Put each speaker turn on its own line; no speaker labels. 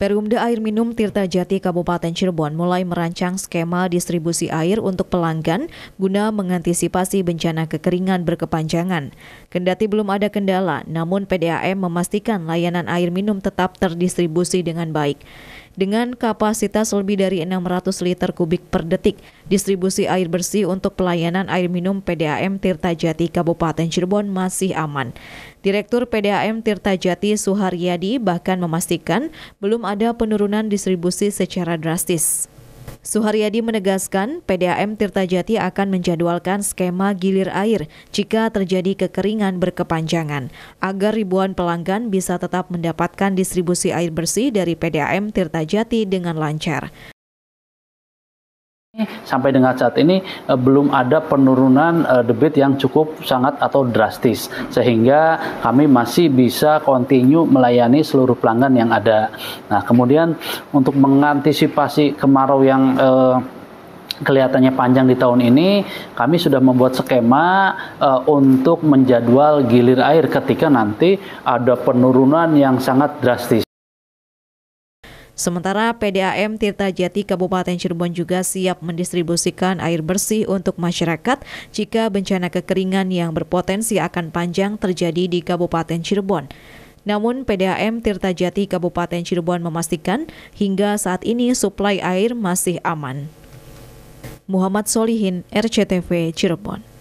Perumda Air Minum Tirta Jati Kabupaten Cirebon mulai merancang skema distribusi air untuk pelanggan guna mengantisipasi bencana kekeringan berkepanjangan. Kendati belum ada kendala, namun PDAM memastikan layanan air minum tetap terdistribusi dengan baik dengan kapasitas lebih dari 600 liter kubik per detik. Distribusi air bersih untuk pelayanan air minum PDAM Tirta Jati Kabupaten Cirebon masih aman. Direktur PDAM Tirta Jati Suharyadi bahkan memastikan belum ada penurunan distribusi secara drastis. Suharyadi menegaskan PDAM Tirtajati akan menjadwalkan skema gilir air jika terjadi kekeringan berkepanjangan agar ribuan pelanggan bisa tetap mendapatkan distribusi air bersih dari PDAM Tirtajati dengan lancar
sampai dengan saat ini uh, belum ada penurunan uh, debit yang cukup sangat atau drastis sehingga kami masih bisa continue melayani seluruh pelanggan yang ada. Nah, kemudian untuk mengantisipasi kemarau yang uh, kelihatannya panjang di tahun ini, kami sudah membuat skema uh, untuk menjadwal gilir air ketika nanti ada penurunan yang sangat drastis.
Sementara PDAM Tirta Jati Kabupaten Cirebon juga siap mendistribusikan air bersih untuk masyarakat jika bencana kekeringan yang berpotensi akan panjang terjadi di Kabupaten Cirebon. Namun PDAM Tirta Jati Kabupaten Cirebon memastikan hingga saat ini suplai air masih aman. Muhammad Solihin, RCTV Cirebon.